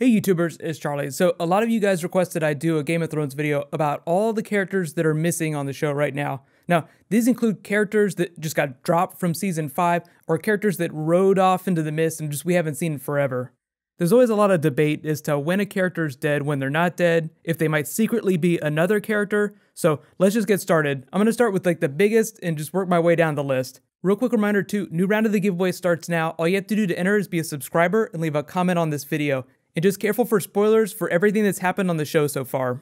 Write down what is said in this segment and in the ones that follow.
Hey YouTubers, it's Charlie. So a lot of you guys requested I do a Game of Thrones video about all the characters that are missing on the show right now. Now, these include characters that just got dropped from season 5 or characters that rode off into the mist and just we haven't seen forever. There's always a lot of debate as to when a character's dead, when they're not dead, if they might secretly be another character. So let's just get started. I'm gonna start with like the biggest and just work my way down the list. Real quick reminder too, new round of the giveaway starts now. All you have to do to enter is be a subscriber and leave a comment on this video and just careful for spoilers for everything that's happened on the show so far.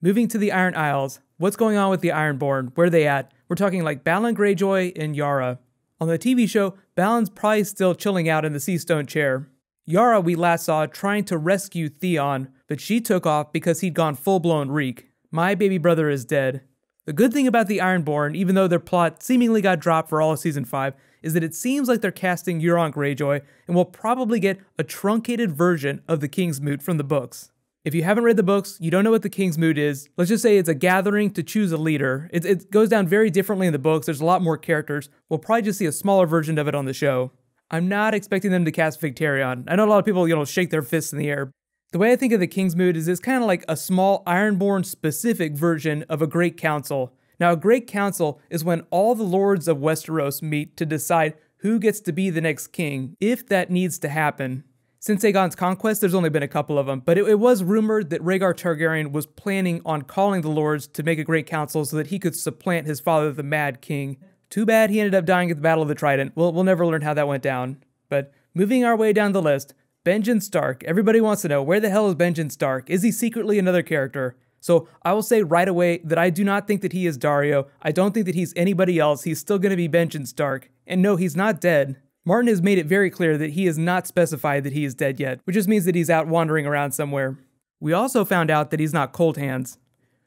Moving to the Iron Isles, what's going on with the Ironborn? Where are they at? We're talking like Balon Greyjoy and Yara. On the TV show, Balon's probably still chilling out in the Sea Stone chair. Yara we last saw trying to rescue Theon, but she took off because he'd gone full-blown reek. My baby brother is dead. The good thing about the Ironborn, even though their plot seemingly got dropped for all of season 5, is that it seems like they're casting Euron Greyjoy and we'll probably get a truncated version of the King's Moot from the books. If you haven't read the books, you don't know what the King's Moot is. Let's just say it's a gathering to choose a leader. It, it, goes down very differently in the books. There's a lot more characters. We'll probably just see a smaller version of it on the show. I'm not expecting them to cast Victarion. I know a lot of people, you know, shake their fists in the air. The way I think of the King's Moot is it's kind of like a small Ironborn specific version of a Great Council. Now, a great council is when all the lords of Westeros meet to decide who gets to be the next king, if that needs to happen. Since Aegon's conquest, there's only been a couple of them, but it, it, was rumored that Rhaegar Targaryen was planning on calling the lords to make a great council so that he could supplant his father, the Mad King. Too bad he ended up dying at the Battle of the Trident. We'll, we'll never learn how that went down. But moving our way down the list, Benjen Stark. Everybody wants to know where the hell is Benjen Stark? Is he secretly another character? So I will say right away that I do not think that he is Dario. I don't think that he's anybody else. He's still going to be Benjamin Stark. And no, he's not dead. Martin has made it very clear that he has not specified that he is dead yet, which just means that he's out wandering around somewhere. We also found out that he's not Cold Hands.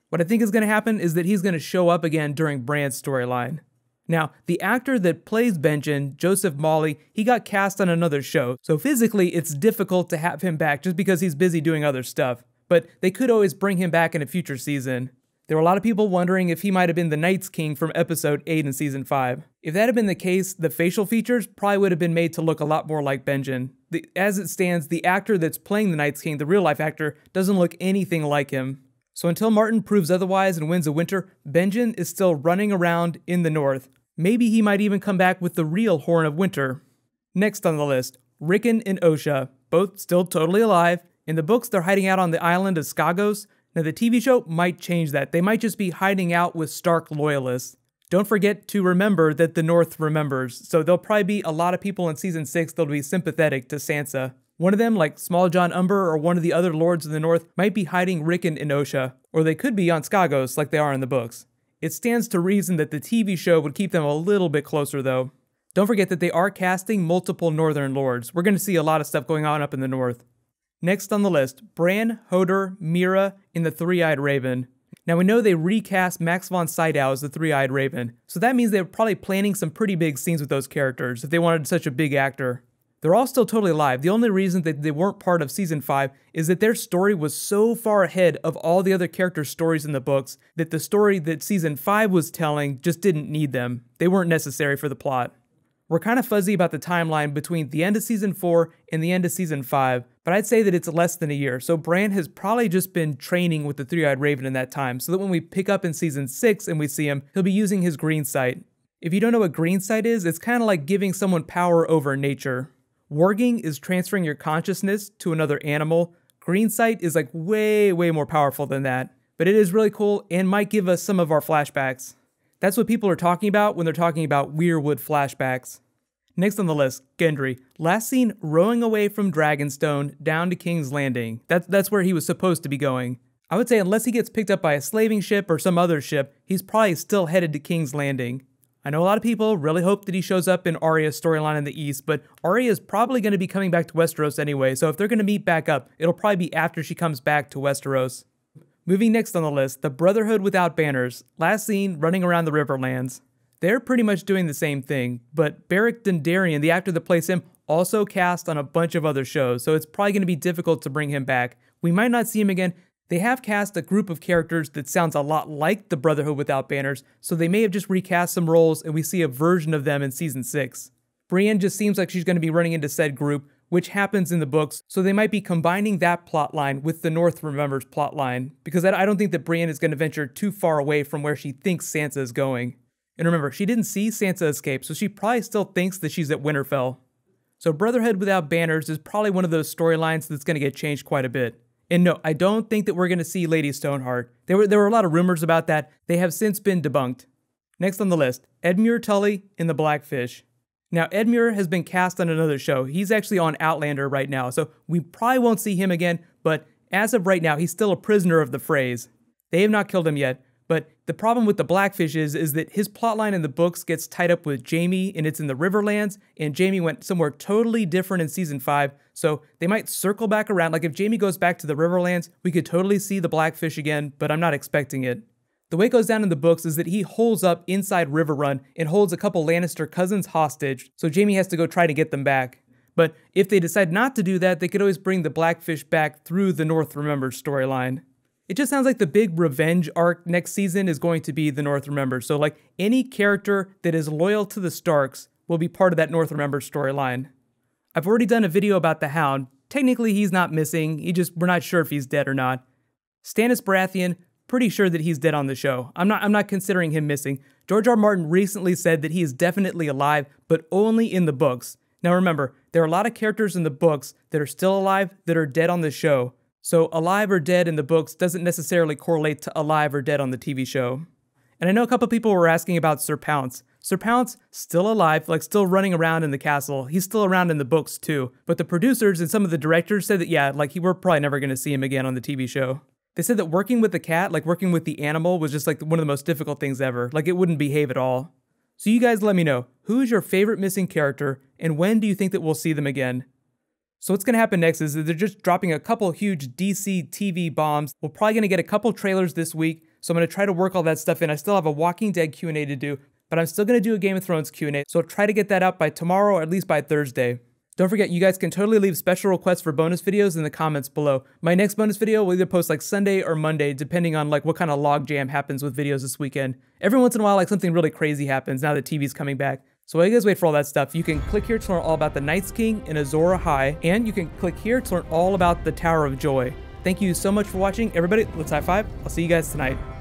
What I think is going to happen is that he's going to show up again during Brand's storyline. Now, the actor that plays Benjen, Joseph Molly, he got cast on another show, so physically it's difficult to have him back just because he's busy doing other stuff but they could always bring him back in a future season. There were a lot of people wondering if he might have been the Knights King from episode 8 in season 5. If that had been the case, the facial features probably would have been made to look a lot more like Benjen. The, as it stands, the actor that's playing the Knights King, the real life actor, doesn't look anything like him. So until Martin proves otherwise and wins the winter, Benjen is still running around in the north. Maybe he might even come back with the real Horn of Winter. Next on the list, Rickon and Osha, both still totally alive in the books, they're hiding out on the island of Skagos. Now, the TV show might change that. They might just be hiding out with Stark loyalists. Don't forget to remember that the North remembers, so there'll probably be a lot of people in season 6 that'll be sympathetic to Sansa. One of them, like Small John Umber or one of the other lords of the North, might be hiding Rickon and Osha, or they could be on Skagos like they are in the books. It stands to reason that the TV show would keep them a little bit closer, though. Don't forget that they are casting multiple Northern lords. We're going to see a lot of stuff going on up in the North. Next on the list, Bran, Hodor, Mira, and the Three Eyed Raven. Now we know they recast Max von Sydow as the Three-Eyed Raven, so that means they were probably planning some pretty big scenes with those characters if they wanted such a big actor. They're all still totally alive. The only reason that they weren't part of season 5 is that their story was so far ahead of all the other characters' stories in the books that the story that season 5 was telling just didn't need them. They weren't necessary for the plot. We're kind of fuzzy about the timeline between the end of season 4 and the end of season 5, but I'd say that it's less than a year, so Bran has probably just been training with the Three Eyed Raven in that time, so that when we pick up in season 6 and we see him, he'll be using his green sight. If you don't know what green sight is, it's kind of like giving someone power over nature. Warging is transferring your consciousness to another animal. Green sight is like way, way more powerful than that, but it is really cool and might give us some of our flashbacks. That's what people are talking about when they're talking about Weirwood flashbacks. Next on the list, Gendry, last seen rowing away from Dragonstone down to King's Landing. That's that's where he was supposed to be going. I would say unless he gets picked up by a slaving ship or some other ship, he's probably still headed to King's Landing. I know a lot of people really hope that he shows up in Arya's storyline in the East, but Arya is probably going to be coming back to Westeros anyway, so if they're going to meet back up, it'll probably be after she comes back to Westeros. Moving next on the list, the Brotherhood Without Banners, last seen running around the Riverlands. They're pretty much doing the same thing, but Beric Dendarian, the actor that plays him, also cast on a bunch of other shows, so it's probably going to be difficult to bring him back. We might not see him again. They have cast a group of characters that sounds a lot like the Brotherhood Without Banners, so they may have just recast some roles and we see a version of them in season 6. Brienne just seems like she's going to be running into said group, which happens in the books. So they might be combining that plot line with the North Remembers plot line, because I don't think that Brienne is going to venture too far away from where she thinks Sansa is going. And remember, she didn't see Sansa escape, so she probably still thinks that she's at Winterfell. So Brotherhood Without Banners is probably one of those storylines that's going to get changed quite a bit. And no, I don't think that we're going to see Lady Stoneheart. There were, there were a lot of rumors about that. They have since been debunked. Next on the list, Edmure Tully in The Blackfish. Now, Ed Muir has been cast on another show. He's actually on Outlander right now, so we probably won't see him again, but as of right now, he's still a prisoner of the phrase. They have not killed him yet, but the problem with the Blackfish is, is that his plotline in the books gets tied up with Jamie and it's in the Riverlands, and Jamie went somewhere totally different in season 5, so they might circle back around. Like if Jamie goes back to the Riverlands, we could totally see the Blackfish again, but I'm not expecting it. The way it goes down in the books is that he holds up inside River Run and holds a couple Lannister cousins hostage, so Jamie has to go try to get them back. But if they decide not to do that, they could always bring the Blackfish back through the North Remembers storyline. It just sounds like the big revenge arc next season is going to be the North Remembers. So, like, any character that is loyal to the Starks will be part of that North Remembers storyline. I've already done a video about the Hound. Technically, he's not missing. He just, we're not sure if he's dead or not. Stannis Baratheon pretty sure that he's dead on the show. I'm not I'm not considering him missing. George R. R. Martin recently said that he is definitely alive, but only in the books. Now remember, there are a lot of characters in the books that are still alive that are dead on the show. So alive or dead in the books doesn't necessarily correlate to alive or dead on the TV show. And I know a couple people were asking about Sir Pounce. Sir Pounce still alive, like still running around in the castle. He's still around in the books too. But the producers and some of the directors said that yeah, like he, we're probably never going to see him again on the TV show. They said that working with the cat, like working with the animal, was just like one of the most difficult things ever. Like it wouldn't behave at all. So you guys let me know who's your favorite missing character and when do you think that we'll see them again? So what's going to happen next is that they're just dropping a couple huge DC TV bombs. We're probably going to get a couple trailers this week, so I'm going to try to work all that stuff in. I still have a Walking Dead Q&A to do, but I'm still going to do a Game of Thrones Q&A, so I'll try to get that out by tomorrow or at least by Thursday. Don't forget, you guys can totally leave special requests for bonus videos in the comments below. My next bonus video will either post like Sunday or Monday, depending on like what kind of logjam happens with videos this weekend. Every once in a while, like something really crazy happens now that TV's coming back. So while you guys wait for all that stuff, you can click here to learn all about the Knights King and Azora High, and you can click here to learn all about the Tower of Joy. Thank you so much for watching, everybody. Let's high five. I'll see you guys tonight.